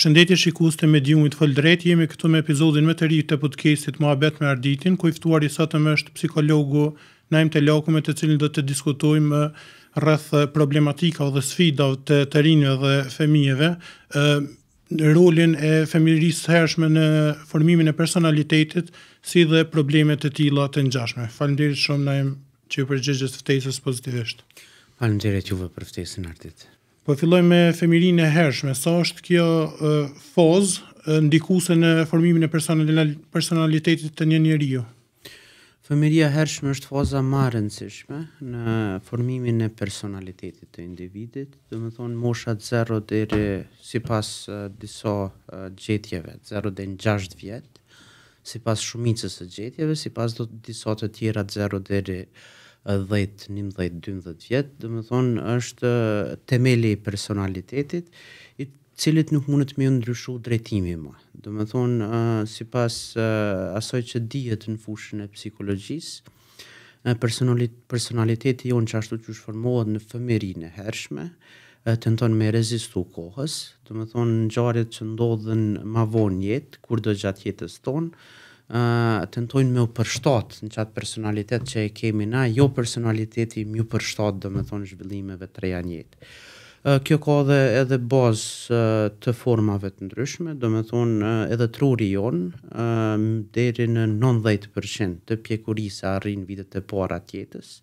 Përshëndetje shikues të mediumit Fol drejt, jemi këtu me epizodin më të ri të podcastit Mohabet me Arditin, ku i ftuari sot më është psikologu Naim Telaku me të cilin do të diskutojmë rreth problematikave dhe sfidave të të rinjve dhe fëmijëve, ë rolin e femirisë hershme në formimin e personalitetit, si dhe problemet të tila të njashme. Faleminderit shumë, Naim, që ju përgjegjës ftesës pozitivisht. Faleminderit juve për ftesën artit. Po filloj me femirin e hershme, sa është kjo fozë ndikuse në formimin e personalitetit të një njeri ju? Femiria hershme është foza ma rëndësishme në formimin e personalitetit të individit, dhe më thonë moshat 0 deri sipas disa gjetjeve, 0 deri në 6 vjetë, si pas shumicës së gjetjeve, si pas do të disa të tjera 0 deri 10, 11, 12 vjet, dhe më thonë është temeli personalitetit, i cilit nuk të me ndryshu drejtimi më. Dhe më thonë, uh, si pas uh, asoj që dijet në fushën e psikologjisë, uh, personalit, personaliteti jonë që ashtu që shformohet në fëmirin hershme, uh, të ndonë me rezistu kohës, dhe më thonë, në gjarët që ndodhen ma vonë jetë, kur do gjatë jetës tonë, uh, tentojnë me u përshtot në qatë personalitet që e kemi na, jo personaliteti mjë përshtot dhe me thonë zhvillimeve të reja njëtë. Kjo ka dhe edhe bazë të formave të ndryshme, do me thonë edhe truri jonë, deri në 90% të pjekurisa arrin vitet e para tjetës,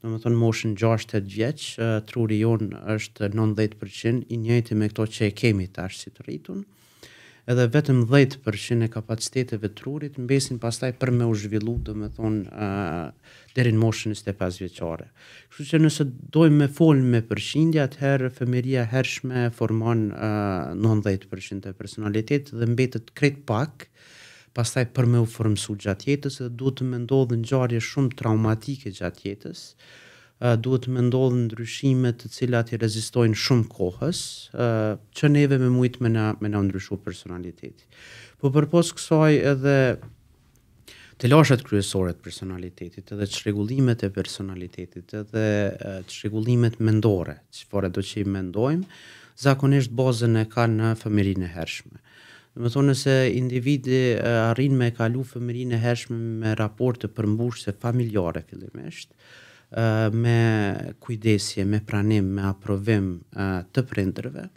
do me thonë moshën 6-8 vjeqë, truri jonë është 90% i njëti me këto që e kemi tash si të rritunë, edhe vetëm 10% e kapaciteteve trurit mbesin pastaj për me u zhvillu, do të thonë, ë deri në moshën 25 vjeçare. Kështu që nëse dojmë me folën me përqindje, atëherë femeria hershme formon 90% e personalitetit dhe mbetet krejt pak pastaj për me u formësu gjatë jetës dhe duhet të me ndodhë në gjarje shumë traumatike gjatë jetës, duhet me ndodhë ndryshimet të cilat i rezistojnë shumë kohës, që neve me mujtë me në, me ndryshu personaliteti. Po për pos kësaj edhe të lashet kryesore të personalitetit edhe të shregullimet e personalitetit edhe të shregullimet mendore, që fare do që i mendojmë, zakonisht bazën e ka në fëmirin e hershme. Dhe më thonë nëse individi arrin me kalu fëmirin e hershme me raporte përmbushse familjare fillimisht, me kujdesje, me pranim, me aprovim të prindërve.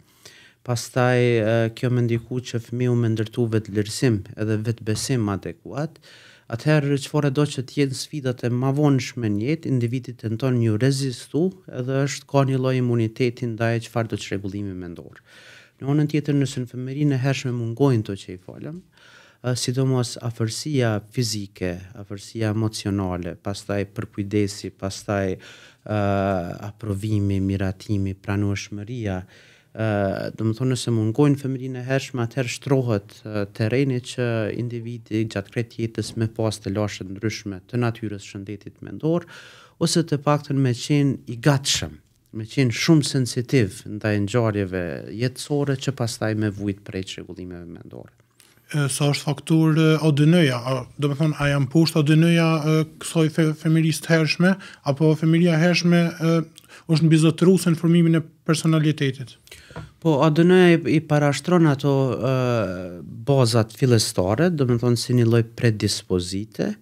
Pastaj kjo më ndiku që fëmiu më ndërtu vetë lërsim edhe vetë besim adekuat, Atëherë çfarë do që të sfidat e mavonshme në jetë, individi tenton një rezistu edhe është ka një lloj imuniteti ndaj çfarë do të çrregullimi mendor. Në anën tjetër, nëse në fëmerinë e hershme mungojnë to që i falem, sidomos afërsia fizike, afërsia emocionale, pastaj përkujdesi, pastaj uh, aprovimi, miratimi, pranueshmëria, uh, do të thonë se mungojnë familjen e hershme, atëherë shtrohet uh, terreni që individi gjatë kretë jetës me pas të lëshë ndryshme të natyrës shëndetit mendor ose të paktën me qenë i gatshëm me qenë shumë sensitiv ndaj ngjarjeve jetësore që pastaj me vujt prej çrregullimeve mendore sa është faktur o dënëja, do me thonë, a janë pusht o dënëja kësoj fe, të hershme, apo femiria hershme e, është në bizotë në formimin e personalitetit? Po, o dënëja i, i parashtron ato e, bazat filestare, do me thonë, si një loj predispozite,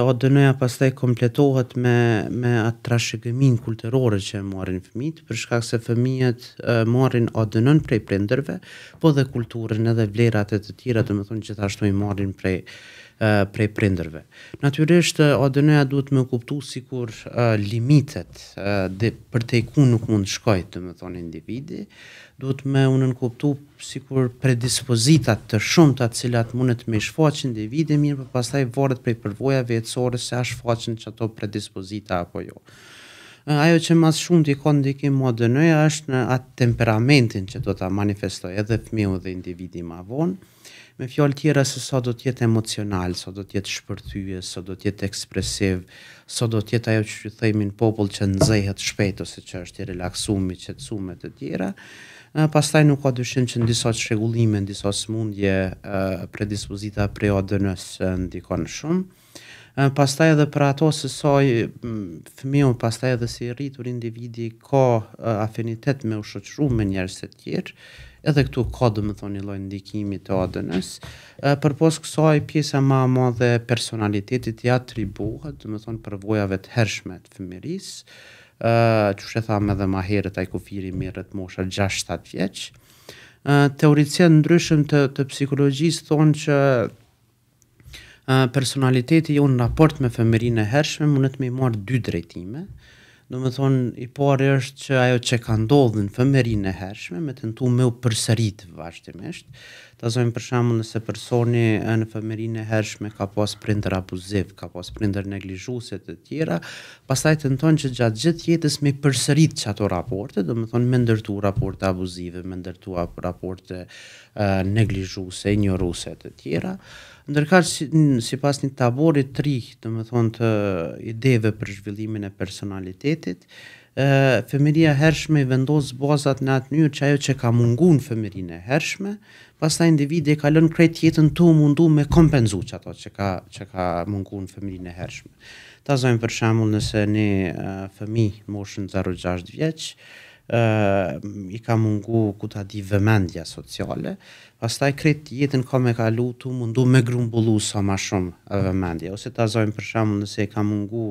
o dënoja pastaj kompletohet me me atë trashëgimin kulturor që marrin fëmijët, për shkak se fëmijët marrin o dënën prej prindërve, po dhe kulturën edhe vlerat e të tjera, domethënë gjithashtu i marrin prej prej prindërve. Natyrisht o ja duhet më kuptu sikur limitet dhe për te ku nuk mund shkojt, të shkojë domethënë individi, duhet me në kuptu si kur predispozitat të shumë të cilat mundet me shfaqin dhe vide mirë, për po pastaj vorët prej përvoja vetësore se a shfaqin që ato predispozita apo jo. Ajo që mas shumë t'i konë t'i kemë më dënëja është në atë temperamentin që do t'a manifestoj edhe fmiu dhe individi ma vonë, me fjallë tjera se sa so do t'jetë emocional, sa so do t'jetë shpërtyje, sa so do t'jetë ekspresiv, sa so do t'jetë ajo që që thejmin popull që nëzëjhet shpejt ose që është i që të sumet të tjera, pastaj nuk ka dyshim që në disa shregullime, në disa smundje, predispozita prej ADN-s ndikon shumë. Pastaj edhe për ato se sa fëmiu pastaj edhe si rritur individi ka afinitet me u shoqëruar me njerëz të tjerë, edhe këtu ka dhe më thonë një lojnë ndikimi të adënës, për posë kësaj pjesa ma ma dhe personalitetit ja të ribuhet, dhe më thonë përvojave të hershme të fëmiris, që shë thamë edhe ma herët a kufiri mirë të mosha 6-7 vjeq, teoricien ndryshëm të, të psikologjisë thonë që personaliteti jo në raport me fëmirin e hershme, mundet me i marë dy drejtime, do me thonë, i parë është që ajo që ka ndodhë në fëmërinë e hershme, me të ndu me u përsërit vazhtimisht, të zojmë për shamu nëse personi në fëmërinë e hershme ka pas prinder abuziv, ka pas prinder neglijuset të tjera, pastaj të nëtonë që gjatë gjithë jetës me përsërit që ato raporte, do me thonë me ndërtu raporte abuzive, me ndërtu raporte uh, neglijuset, një të tjera, uh, Ndërka, si, si pas një tabori të ri, të më thonë të ideve për zhvillimin e personalitetit, e, hershme hershme vendosë bazat në atë njërë që ajo që ka mungun femërin e hershme, pas ta individi e kalon krejt jetën të mundu me kompenzu që ato që ka, që ka mungun femërin e hershme. Ta zojmë për shemull nëse një femi moshën 0-6 vjeqë, Ehm, i ka mungu ku ta di vëmendja sociale, pastaj krejt jetën ka me kalu të mundu me grumbullu sa ma shumë vëmendja, ose ta zojmë për shumë nëse i ka mungu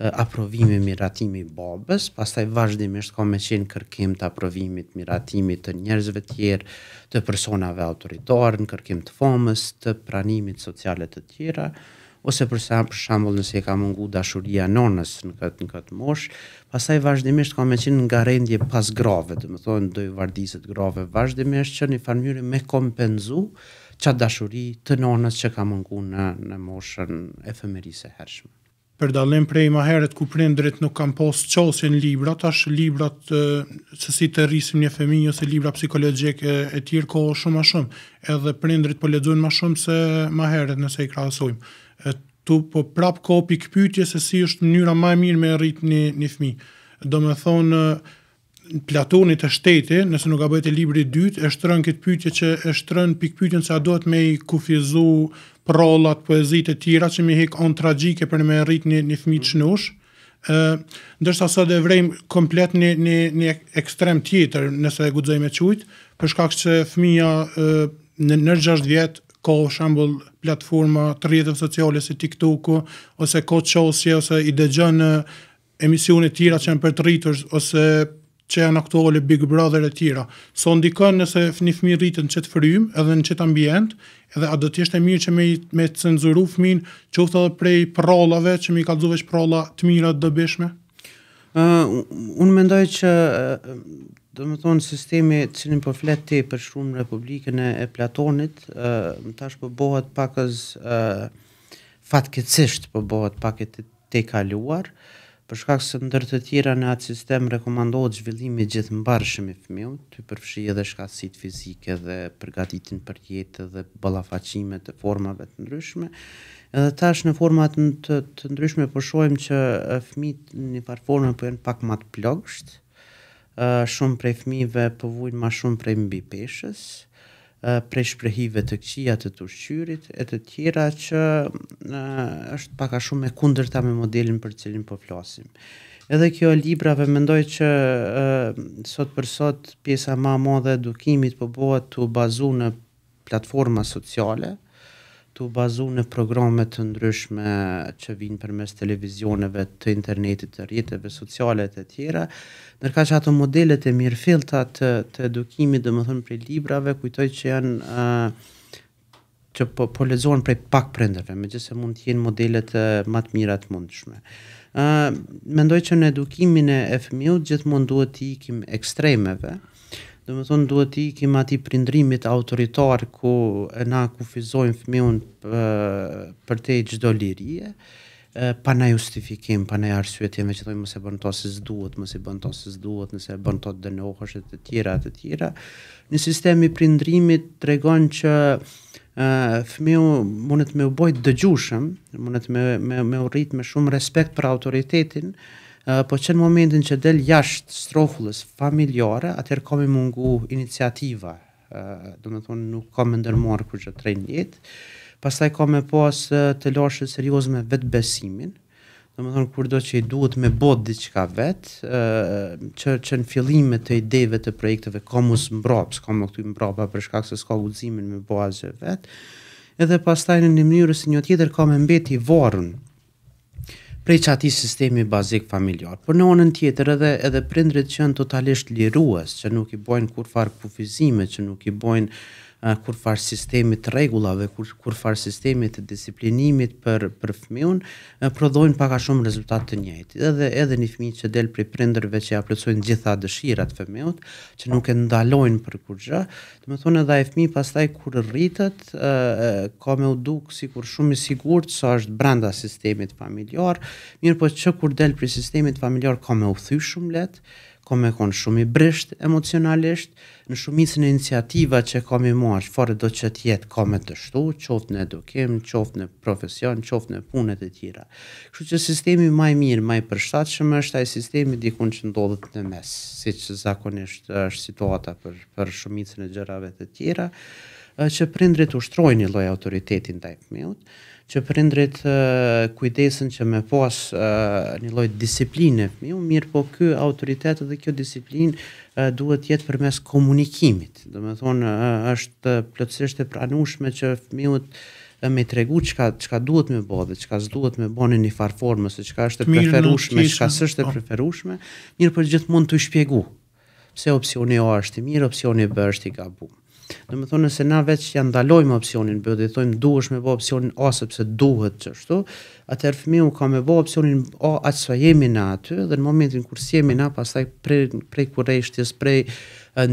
aprovimi miratimi babës, pastaj vazhdimisht ka me qenë kërkim të aprovimit miratimit të njerëzve tjerë, të personave autoritarë, në kërkim të famës, të pranimit socialet të tjera, ose për sa për shembull nëse ka mungu dashuria nonës në këtë në këtë mosh, pastaj vazhdimisht ka mëçi nga rendje pas grave, do të thonë do vardisë të grave vazhdimisht që në farmyrë me kompenzu ça dashuri të nonës që ka mungu në në moshën e fëmerisë hershme. Për dallim prej më herët ku prindrit nuk kanë pas çosjen libra, tash librat se si të rrisim një fëmijë ose libra psikologjike e tjerë kohë shumë më shumë, edhe prindrit po lexojnë më shumë se më herët nëse i krahasojmë tu po prap kopi këpytje se si është njëra maj mirë me rrit një, një fmi. Do me thonë, platonit e shteti, nëse nuk ka bëjt e libri dytë, e shtërën këtë pytje që e shtërën pik pytjen që a të me i kufizu prollat, poezit e tjera që me hek on tragjike për në me rrit një, një fmi që nush. ndërsa së dhe vrejmë komplet një, një, një ekstrem tjetër nëse e gudzoj me qujtë, përshkak që fmija në nërgjasht vjetë ko shambull platforma të rjetën sociale si TikToku, ose ko qosje, ose i dëgjë në eh, emisione tira që janë për të rritur, ose që janë aktuale Big Brother e tira. So ndikon nëse një fëmijë rritën që të frymë edhe në qëtë ambient, edhe a do të e mirë që me, me cenzuru fëmin që uftë edhe prej prallave që mi kalzuve që pralla të mirat dëbishme? Uh, unë mendoj që do më thonë sistemi që cilin po flet ti për shumë Republikën e Platonit, ë tash po bëhet pakës as ë fatkeqësisht po bëhet pak e të kaluar, për shkak se ndër të tjera në atë sistem rekomandohet zhvillimi gjithëmbarshëm i fëmijës, ty përfshi edhe shkatësit fizike dhe përgatitjen për jetë dhe ballafaqime të formave të ndryshme. Edhe tash në forma të, të ndryshme po shohim që fëmijët në parforma po janë pak më të plagshtë shumë prej fëmijëve po vujnë më shumë prej mbi peshës, prej shprehive të këqia të turshyrit e të tjera që është pak a shumë e kundërta me modelin për cilin po flasim. Edhe kjo librave mendoj që sot për sot pjesa më e madhe e edukimit po bëhet të bazu në platforma sociale tu bazu në programet të ndryshme që vinë për mes televizioneve të internetit, të rjetëve sociale të tjera, nërka që ato modelet e mirë filta të, të edukimi, dhe më thënë prej librave, kujtoj që janë uh, që po, po lezohen prej pak prenderve, me gjithë se mund t'jenë modelet e matë mirat mundshme. Uh, mendoj që në edukimin e fëmiut gjithmonë duhet të ikim ekstremeve, dhe më thonë duhet i kema ati prindrimit autoritar ku e na kufizojnë fëmion për te i gjdo lirije, pa na justifikim, pa na arsye të jemi që thonë mëse bën to se s'duhet, mëse bën to se s'duhet, nëse bën to të dënohësht e të tjera, të tjera. Në sistemi prindrimit të regon që fëmiu mundet me u bojt dëgjushëm, mundet me, me, me u rrit me shumë respekt për autoritetin, uh, po që në momentin që del jashtë strofullës familjare, atëherë kam mungu iniciativa, do më thonë nuk kam e ndërmorë kur që trejnë jetë, pas taj kam e pas të lashë serios me vetë besimin, do më thonë kërë do që i duhet me botë diqka vetë, që, që në fillime të ideve të projekteve kam u së mbrapë, s'kam më këtu i mbrapa për shkak se s'ka guzimin me bazë vetë, edhe pas taj në një mënyrë një tjetër kam e mbeti varën, prej që ati sistemi bazik familjar. Por në onën tjetër edhe, edhe prindrit që janë totalisht lirues, që nuk i bojnë kur farë pufizime, që nuk i bojnë kur farë sistemi të regullave, kur, kur farë sistemi të disiplinimit për, për fëmijën, prodhojnë paka shumë rezultat të njëjtë. Edhe, edhe një fëmi që delë për i prinderve që ja plëcojnë gjitha dëshirat fëmijës, që nuk e ndalojnë për kur do të më thonë edhe e fëmi pastaj kur rritët, ka me u dukë si kur shumë i sigur të sa është branda sistemi të familjar, mirë po që kur delë për sistemit sistemi të familjar, ka me u thy shumë letë, ka me konë shumë i brisht emocionalisht, në shumisë në iniciativa që ka me mua, që farë do që tjetë ka me të shtu, qoftë në edukim, qoftë në profesion, qoftë në punet e tjera. Kështë që sistemi maj mirë, maj që më është taj sistemi dikun që ndodhët në mes, si që zakonisht është situata për, për shumicën në gjërave të tjera, që prindrit ushtrojnë i loj autoritetin taj pëmjotë, që prindrit uh, kujdesin që me pas uh, një lojt disipline, mirë po kë autoritet dhe kjo disiplin uh, duhet jetë për mes komunikimit, dhe me thonë uh, është plëtsisht e pranushme që mi u me tregu qka, qka duhet me bo dhe qka s'duhet me bo në një farformë, se qka është e preferushme, qka s'është e po. preferushme, mirë për gjithë mund të shpjegu, se opcioni o është i mirë, opcioni bërë është i gabumë. Do të thonë nëse na vetë ja ndalojmë opsionin B, po i thojmë duhesh me bë opsionin A sepse duhet çështu, atëherë fëmiu ka me bë opsionin A aq sa jemi na aty dhe në momentin kur si jemi na pastaj prej prej kurreshtjes, prej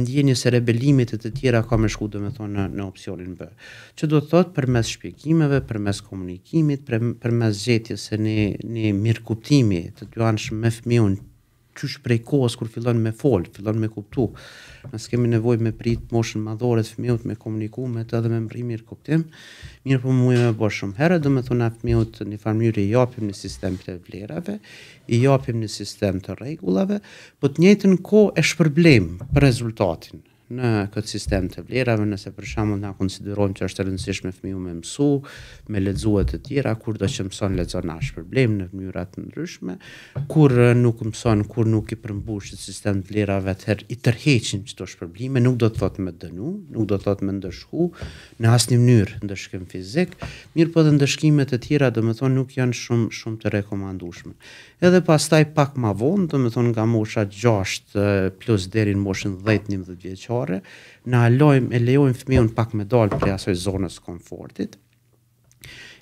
ndjenjes së rebelimit të të tjera ka me shku do të thonë në, në opsionin B. Që do të thotë përmes shpjegimeve, përmes komunikimit, përmes gjetjes së një një mirëkuptimi të dy me fëmiun qysh prej kohës kur fillon me fol, fillon me kuptu. Ne kemi nevojë me prit moshën madhore të fëmijës me komunikim, me edhe me mrrimi i kuptim. Mirë po mua më bësh shumë herë, domethënë na fëmijët në një farë mënyrë i japim në sistem të vlerave, i japim në sistem të rregullave, po të njëjtën kohë e shpërblejmë për rezultatin në këtë sistem të vlerave, nëse për shembull na konsiderojmë që është e rëndësishme fëmiu me mësu, me lexuar të tjera, kur do të mëson lexon as problem në mënyra të ndryshme, kur nuk mëson, kur nuk i përmbush atë sistem të vlerave, atëherë i tërheqin çdo shpërblim, nuk do të thotë më dënu, nuk do të thotë më ndëshku në asnjë mënyrë ndëshkim fizik, mirë po të ndëshkime të tjera, domethënë nuk janë shumë shumë të rekomandueshme. Edhe pastaj pak më vonë, domethënë nga mosha 6 eh, plus deri në moshën 10-11 vjeç kohore, na lojmë e lejojmë fëmijën pak me dalë prej asaj zonës komfortit,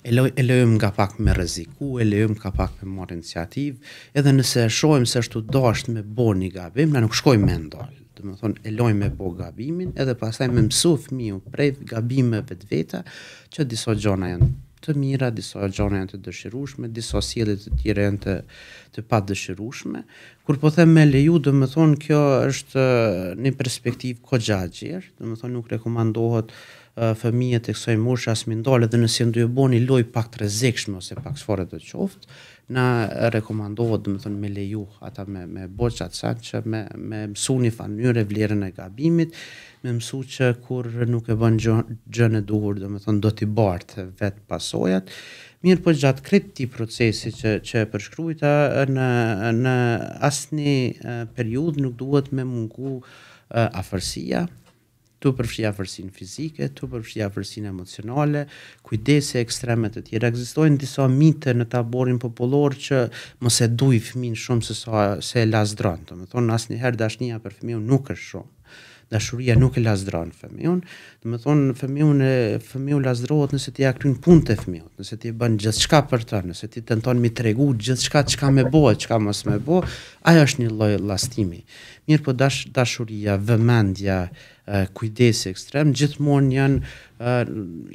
e, loj, e nga pak me rëziku, e lejojmë ka pak me marr iniciativ, edhe nëse e shojmë se shtu dasht me bo një gabim, na nuk shkojmë me ndalë dhe më thonë, e lojmë me bo gabimin, edhe pasaj me mësu fëmiju prej gabimeve të veta, që diso gjona janë të mira, disa gjona janë të dëshirueshme, disa sjellje të tjera janë të të pa Kur po them me leju, do të thonë kjo është eh, në perspektivë kohëgjatëshir, do të thonë nuk rekomandohet eh, fëmijët e kësaj moshe as mi ndalet dhe nëse ndo ju bëni loj pak të rrezikshëm ose pak sfore të qoftë, na rekomandohet do më thonë me leju ata me me borxhat sa që me me mësuani fa mënyrë vlerën e gabimit me mësu që kur nuk e bën gjën e duhur do të thonë do ti bart vet pasojat mirë po gjatë kripti procesi që që e në në asnjë periudhë nuk duhet me mungu afërsia Tu përfshi afërsinë fizike, tu përfshi afërsinë emocionale, kujdesi ekstreme të tjera. Ekzistojnë disa mite në taborin popullor që mos e duaj fëmin shumë se sa se e lasdron. Domethënë asnjëherë dashnia për fëmin nuk është shumë dashuria nuk e lazdron fëmijën. Do të thonë fëmijën e fëmiu lazdrohet nëse ti ja kryen punën e fëmijës, nëse ti bën gjithçka për të, nëse ti tenton mi tregu gjithçka çka më bëu, çka mos më bëu, ajo është një lloj lastimi. Mirë, po dash dashuria, vëmendja, kujdesi ekstrem gjithmonë janë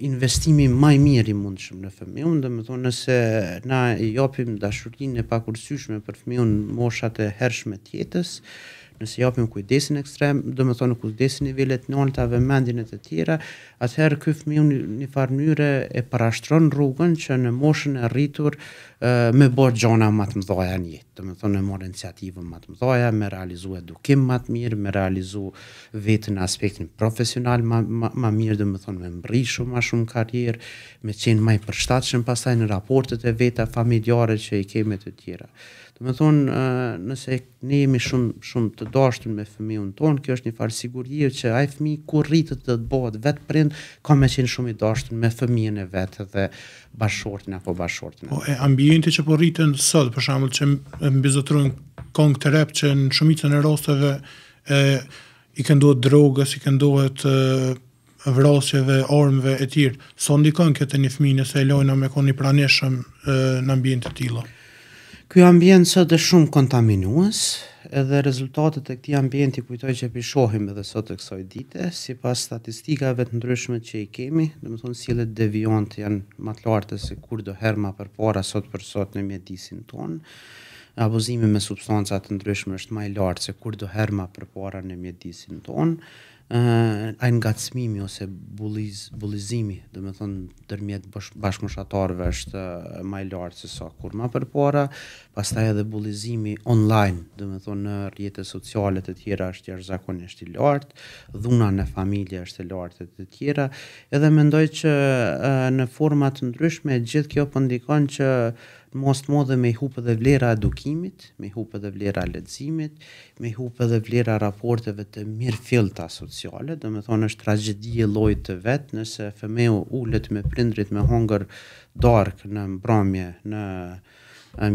investimi më i mirë i mundshëm në fëmijën, domethënë nëse na i japim dashurinë e pakursyeshme për fëmijën moshat e hershme të jetës, nëse japim kujdesin ekstrem, do të thonë kujdesin e vilet në ulta e të tjera, atëherë ky fëmijë në një farë e parashtron rrugën që në moshën e rritur me bëhet gjona më të mëdha në jetë. Do thonë me marrë iniciativën më të mëdha, me realizu edukim më të mirë, me realizu vetën aspektin profesional më më mirë, do të thonë me mbrishur më shumë karrierë, me qenë më i përshtatshëm pastaj në raportet e veta familjare që i kemi të tjera. Do të thonë, nëse ne jemi shumë shumë të dashur me fëmijën tonë, kjo është një farë sigurie që ai fëmijë kur rritet të, të bëhet vetë prind, ka më qenë shumë i dashur me fëmijën e vet dhe bashortin apo bashortin. Po e ambienti që po rriten sot, për shembull, që mbi zotrin kong të rep që në shumicën e rosteve e i këndohet drogës, i këndohet e, vrasjeve, armëve e tjirë. Sa so ndikon këtë një fëmi se e lojna me koni pranëshëm në ambient të tila? Ky ambient sot është shumë kontaminuës, edhe rezultatet e këtij ambienti kujtoj që pishohim edhe sot e kësaj dite, sipas statistikave të ndryshme që i kemi, domethënë të thonë janë më të larta se kur do herë më përpara sot për sot në mjedisin ton. Abuzimi me substanca të ndryshme është më i lartë se kur do herë më përpara në mjedisin ton uh, ai ngacmimi ose bulliz bullizimi, do thonë ndërmjet bash është uh, më i lartë se sa kur më përpara, pastaj edhe bullizimi online, dhe të thonë në rrjetet sociale të tjera është jashtë zakonisht i lartë, dhuna në familje është e lartë e të tjera, edhe mendoj që uh, në forma të ndryshme gjithë kjo po ndikon që uh, mos të dhe me i hupë dhe vlera edukimit, me i hupë dhe vlera ledzimit, me i hupë dhe vlera raporteve të mirë filta sociale, dhe me thonë është tragedie lojt të vetë, nëse femejo ullet me prindrit me hunger dark në mbramje në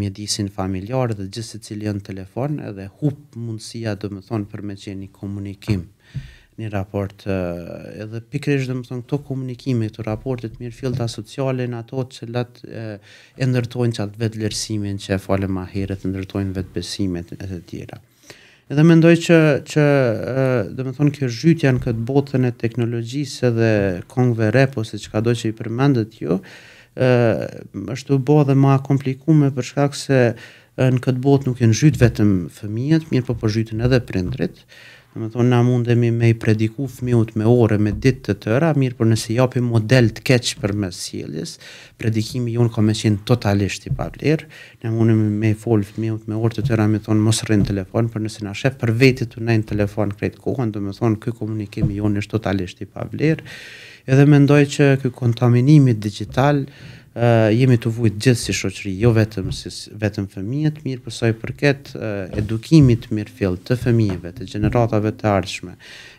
mjedisin familjarë dhe gjithë se cilë janë telefon, edhe hupë mundësia dhe me thonë për me qeni komunikim një raport eh, edhe pikrish dhe më këto komunikime, këto raportit, mirë filta sociale në ato që latë eh, e ndërtojnë që atë vetë lërsimin që e falë ma herët, ndërtojnë vetë besimet e të tjera. Edhe mendoj që, që eh, dhe më kjo zhytja në këtë botën e teknologjisë dhe kongve rep ose që ka do që i përmendët ju, është të bo dhe ma komplikume për shkak se në këtë botë nuk e në zhytë vetëm fëmijët, mirë po po zhytën edhe prindrit, Në thonë, na mundemi me i prediku fmiut me ore, me ditë të tëra, mirë për nëse japim model të keq për mes sieljes, predikimi jonë ka me qenë totalisht i pavlerë, na mundemi me i fol fmiut me ore të tëra, me thonë, mos rrinë telefon, për nëse na shef për vetit të nejnë telefon kretë kohën, dhe me thonë, këj komunikimi jonë është totalisht i pavlerë, edhe mendoj që këj kontaminimit digital, uh, jemi të vujt gjithë si shoqëri, jo vetëm si vetëm fëmijë të mirë, por sa i përket uh, edukimit të mirë fill të fëmijëve, të gjeneratave të ardhshme,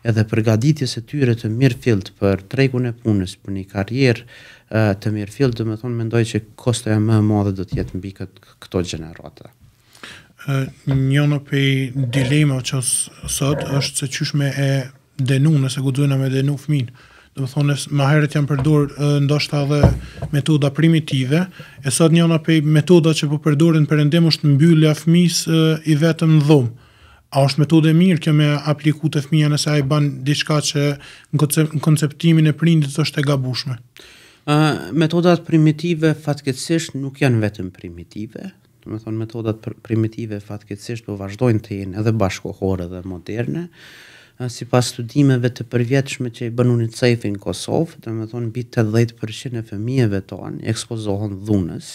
edhe përgatitjes së tyre të mirë fill për tregun e punës, për një karrierë uh, të mirë fill, do të them mendoj që kostoja më e madhe do të jetë mbi këto gjenerata. Uh, një në pej dilema që sot është se qyshme e denu nëse gudzojna me denu fëmin dhe më thonë, ma herët janë përdur ndoshta dhe metoda primitive, e sot një nga pej metoda që po përdurin për endem është në bylle fëmis i vetëm dhomë. A është metode mirë kjo me apliku të fëmija nëse a i banë diçka që në konceptimin e prindit është e gabushme? Uh, metodat primitive fatkecisht nuk janë vetëm primitive, të me thonë metodat primitive fatkecisht po vazhdojnë të jenë edhe bashkohore dhe moderne, si pas studimeve të përvjetëshme që i bënunit sejfi në Kosovë, dhe me thonë bitë të dhejtë e femijeve tonë, ekspozohon dhunës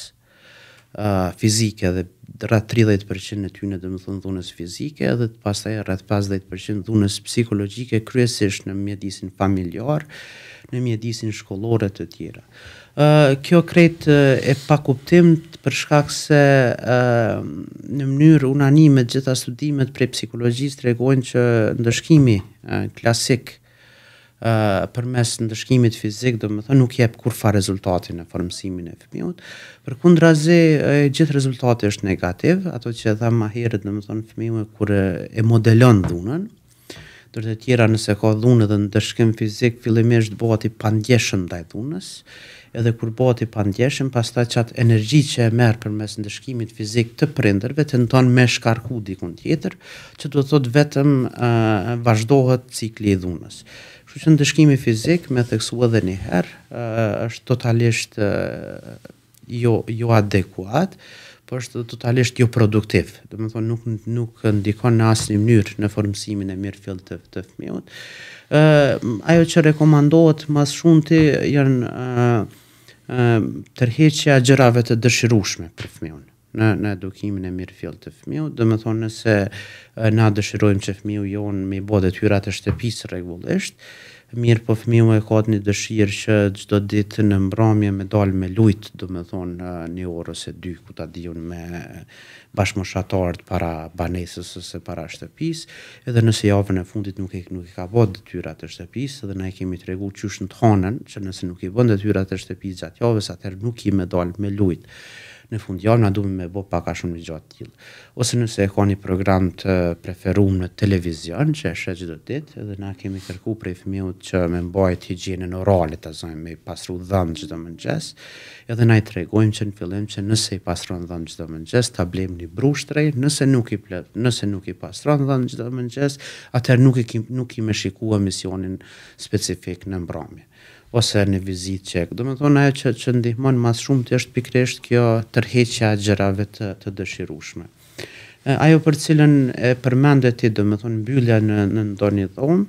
fizike dhe rratë 30% e tyne në dhe me thonë dhunës fizike, dhe të pas taj 50% dhunës psikologike, kryesisht në mjedisin familjarë, në mjedisin shkollore të tjera kjo krejt e pa kuptim të përshkak se në mënyrë unanimet gjitha studimet për psikologjisë të regojnë që ndëshkimi klasik uh, për mes ndëshkimit fizik dhe më thë nuk jep kur fa rezultatin e formësimin e fëmijës. për e razi gjithë rezultati është negativ, ato që e dha ma herët dhe më thënë fëmiut kur e modelon dhunën, dërë të tjera nëse ka dhunë dhe ndëshkim fizik, fillimisht bëhati pandjeshëm dhe dhunës, edhe kur bëhet i pandjeshëm, pastaj çat energji që e merr përmes ndëshkimit fizik të prindërve tenton me shkarku dikun tjetër, që do thot vetëm ë uh, vazhdohet cikli i dhunës. Kështu që ndëshkimi fizik, me theksua edhe një herë, uh, është totalisht uh, jo jo adekuat, por është totalisht jo produktiv. Do të thonë nuk nuk ndikon në asnjë mënyrë në formësimin e mirë fill të, të fëmijës. Ëh ajo që rekomandohet më shumë ti janë Ehm, tërheqja gjërave të dëshirueshme për fëmijën në në edukimin e mirëfillt të fëmijës, do të thonë se na dëshirojmë që fëmiu jonë me bodë të e shtëpisë rregullisht, mirë po fëmiu e ka një dëshirë që çdo ditë në mbrëmje me dal me lut, do të thon në orë ose dy ku ta diun me bashmoshatorët para banesës ose para shtëpisë, edhe nëse javën e fundit nuk e nuk i ka bë detyrat të shtëpisë, edhe na e kemi treguar çështën e tonën, që nëse nuk i bën detyrat të shtëpisë gjatë javës, atëherë nuk i më dal me lut në fund javë na duhet me bë pak ka shumë gjatë të tillë. Ose nëse e keni program të preferuar në televizion që e shet çdo ditë dhe na kemi kërkuar prej fëmijëve që me mbajtë higjienën orale ta zojmë me pastru dhënë çdo mëngjes, edhe na i tregojmë që në fillim që nëse i pastron dhënë çdo mëngjes, ta blejmë në brushtrej, nëse nuk i plot, nëse nuk i pastron dhënë çdo mëngjes, atëherë nuk i kim, nuk i më shikuam misionin specifik në mbrëmje ose në vizit që do më thonë ajo që, që ndihmonë mas shumë të është pikresht kjo tërheqja gjërave të, të dëshirushme. Ajo për cilën e përmende ti do thonë mbyllja në, në dhomë,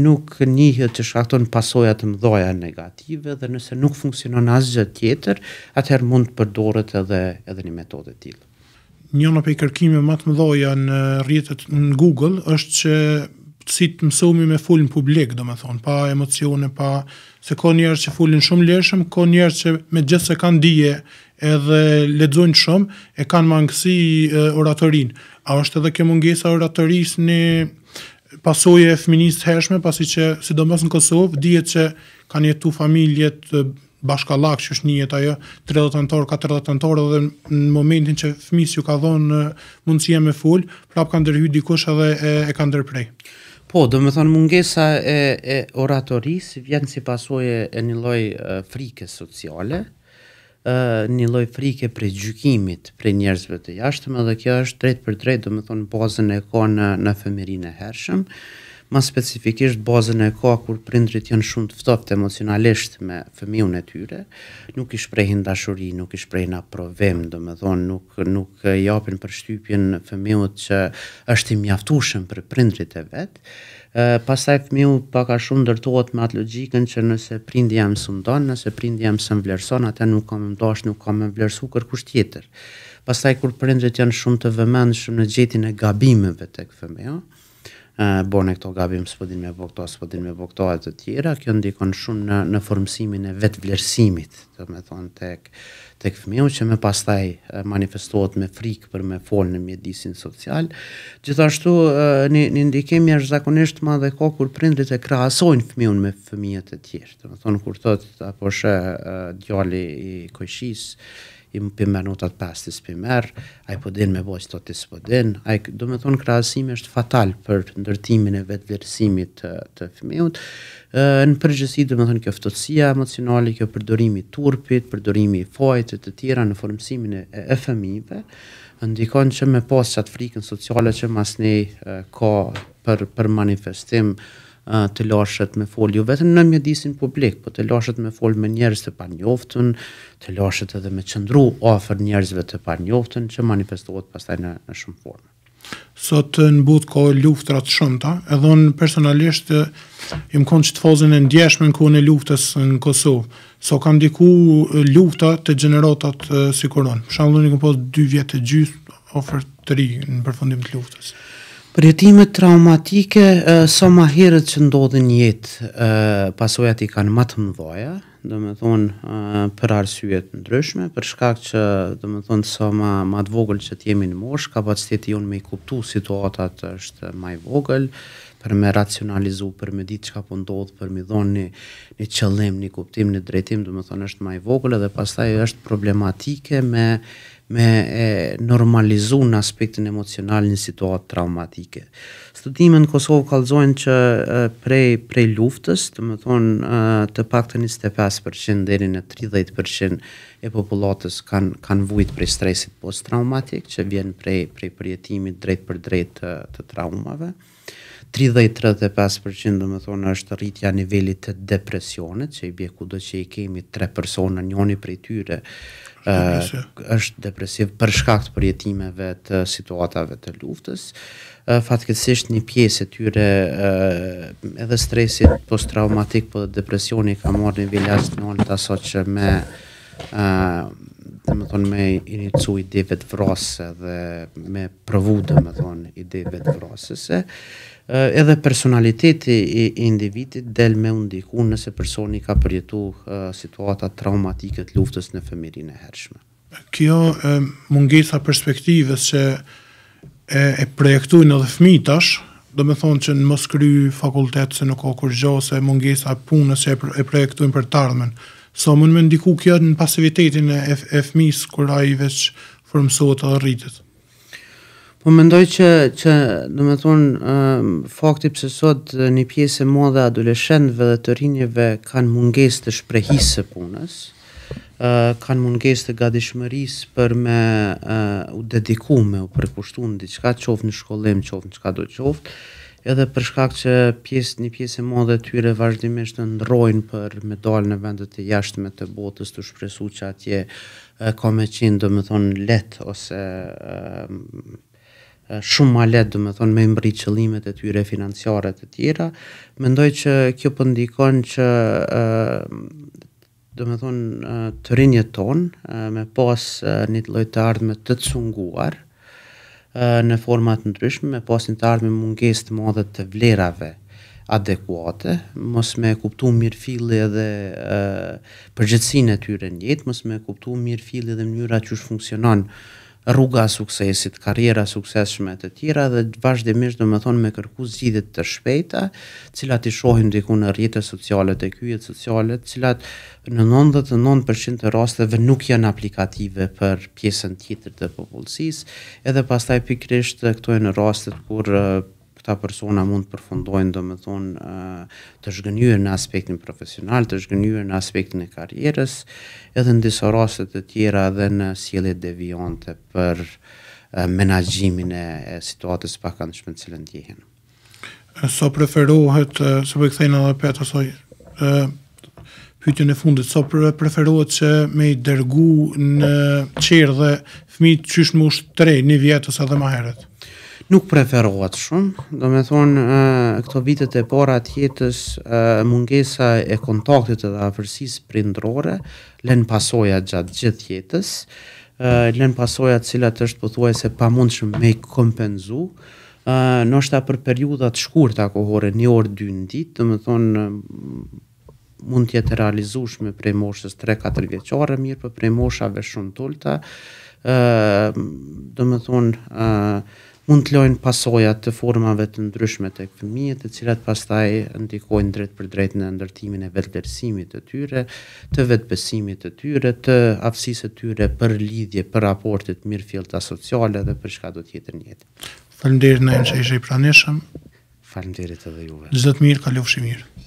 nuk njihet të shkakton pasojat më dhoja negative dhe nëse nuk funksionon asgjë tjetër, atëher mund të përdoret edhe, edhe një metode tjilë. Një në pejkërkimi më të më dhoja në rjetët në Google është që si të mësohemi me fulin publik, do thonë, pa emocione, pa, se ko njerë që fulin shumë lëshëm, ko njerë që me gjithë se kanë dije edhe ledzojnë shumë, e kanë mangësi oratorin. A është edhe kjo mungesa oratoris në pasoje e feminist hershme, pasi që, sidomos mësë në Kosovë, dihet që kanë jetu familjet bashkallak që është një jetë ajo 30 antor, 40 antor dhe në momentin që fëmis ju ka dhonë mundësia me full, prap ka ndërhyjt dikush edhe e, e ka ndërprej. Po, do më thonë mungesa e, e oratoris vjenë si pasoj e një loj frike sociale, një loj frike prej gjykimit prej njerëzve të jashtëm, edhe kjo është drejt për drejt, do më thonë bazën e ka në, në femirin e hershëm, Ma specifikisht bazën e ka kur prindrit janë shumë të ftohtë emocionalisht me fëmijën e tyre, nuk i shprehin dashuri, nuk i shprehin aprovem, domethënë nuk nuk japin përshtypjen fëmijës që është i mjaftueshëm për prindrit e vet. Ë pastaj fëmiu pak a shumë ndërtohet me atë logjikën që nëse prindi jam sundon, nëse prindi jam sëm vlerëson, atë nuk kam dash, nuk kam vlerësuar kërkush tjetër. Pastaj kur prindrit janë shumë të vëmendshëm në gjetjen e gabimeve tek fëmia, bone këto gabim së me bëkto, së me bëkto e të tjera, kjo ndikon shumë në, në formësimin e vetvlerësimit vlerësimit, të me thonë tek, tek fëmiu, që me pasaj manifestuot me frikë për me folë në mjedisin social. Gjithashtu, një, një ndikemi është zakonisht ma dhe ko kur prindrit e krahasojnë fëmiu me fëmijët e tjerë, të me thonë kur thotë, apo shë djali i kojshisë, i më pimer në të po të spimer, a i podin me bojë të të spodin, a i do me thonë krasim është fatal për ndërtimin e vetë të, të fëmiut. Në përgjësi do me thonë kjo fëtësia emocionali, kjo përdorimi turpit, përdorimi fojt e të tjera në formësimin e, e fëmive, ndikon që me pas qatë frikën sociale që mas ne ka për, për manifestim të lashët me fol jo vetëm në mjedisin publik, por të lashët me fol me njerëz të panjoftën, të lashët edhe me çndru afër njerëzve të panjoftën që manifestohet pastaj në në shumë formë. Sot në but ka luftra të shumta, edhe un personalisht im që të fazën e ndjeshmën ku në luftës në Kosovë. So kam diku lufta të gjeneratat sikuron. Për shembull, ne kam pas 2 vjet të gjys ofër të ri në përfundim të luftës. Përjetime traumatike, sa so ma herët që ndodhën jetë, pasojat i kanë matë më dhoja, dhe me thonë për arsyet në ndryshme, për shkak që dhe me thonë të so sa ma të vogël që t'jemi në mosh, ka pat unë me i kuptu situatat është maj i vogël, për me racionalizu, për me ditë që ka pëndodhë, po për me dhonë një, një qëllim, një kuptim, një drejtim, dhe me thonë është maj i vogël, dhe pas taj është problematike me me e normalizu në aspektin emocional në situatë traumatike. Studime në Kosovë kalzojnë që prej, prej luftës, të më thonë të pak të 25% deri në 30% e populatës kanë kan vujtë prej stresit post-traumatik, që vjenë prej, prej përjetimit drejt për drejt të, të traumave. 30-35% dhe më thonë është rritja nivellit të depresionit, që i bje kudo do që i kemi tre persona njoni për i tyre është depresiv për shkak të përjetimeve të situatave të luftës. Fatkeqësisht një pjesë e tyre edhe stresit post-traumatik po depresioni ka marrë një vilja së njënë të që me dhe me inicu ideve të vrasë dhe me provu dhe më thonë ideve të vrasëse. Uh, Eh, edhe personaliteti i individit del me undiku nëse personi ka përjetu eh, situata traumatike të luftës në femirin e hershme. Kjo e, eh, mungesa perspektivës që e, e projektujnë edhe fmitash, do me thonë që në moskry fakultet se nuk o kërgjo, gjose mungesa punës që e, e projektujnë për tardhmen. So, mund me ndiku kjo në pasivitetin e, e fmis kura i veç formësot edhe rritit. Më mendoj që që do të thon fakti pse sot një pjesë e madhe adoleshentëve dhe të rinjeve kanë mungesë të shprejhisë së punës, kanë mungesë të gatishmërisë për me u dedikuar me u përkushtuar diçka qoftë në shkollim, qoftë qka do qoftë, edhe për shkak që pjesë një pjesë e madhe tyre vazhdimisht ndrojnë për me dalë në vende të jashtme të botës të shpresu që atje ka me qinë, do me thonë, let ose shumë ma letë, do të thonë me mbrit qëlimet e tyre financiare të tjera mendoj që kjo po ndikon që do të thonë të rinjet tonë me pas një lloj të ardhme të cunguar në forma të ndryshme me pas një të ardhmë mungesë të madhe të vlerave adekuate, mos me kuptu mirë fili edhe përgjëtsin e tyre njëtë, mos me kuptu mirë fili edhe mënyra që shë funksionon rruga e suksesit, karriera e suksesshme e të tjera dhe vazhdimisht domethënë me kërku zgjidhje të shpejta, të cilat i shohin diku në rrjetet sociale të kyjet sociale, të cilat në 99% të rasteve nuk janë aplikative për pjesën tjetër të popullsisë, edhe pastaj pikërisht këto janë rastet kur këta persona mund të përfundojnë, do më thonë, të shgënyër në aspektin profesional, të shgënyër në aspektin e karierës, edhe në disa rastet e tjera dhe në sjele devionte për menajimin e situatës pa kanë shmën cilën po So preferohet, se për këthejnë edhe petë asoj, pytjën e fundit, so preferohet që me i dergu në qerë dhe fmi qysh më ushtë tre, një vjetës edhe maherët? Uh, nuk preferohat shumë, do me thonë këto vitet e para të jetës mungesa e kontaktit dhe afërsis prindrore, len pasoja gjatë gjithë jetës, len pasoja cilat është pëthuaj se pa mund shumë me kompenzu, nështë për periudat shkurta kohore, një orë dy në ditë, do me thonë mund tjetë realizushme prej moshës 3-4 veqare mirë, për prej moshave shumë tullëta, do me thonë, mund të lojnë pasojat të formave të ndryshme të këmijet, të cilat pastaj ndikojnë drejt për drejt në ndërtimin e vetëdërsimit të tyre, të vetëpesimit të tyre, të afsisë të tyre për lidhje, për raportit mirë fjellë të sociale dhe për shka do tjetër njëtë. Falimderit në e në që ishe i praneshëm. Falimderit edhe juve. Zëtë mirë, kalofshi mirë.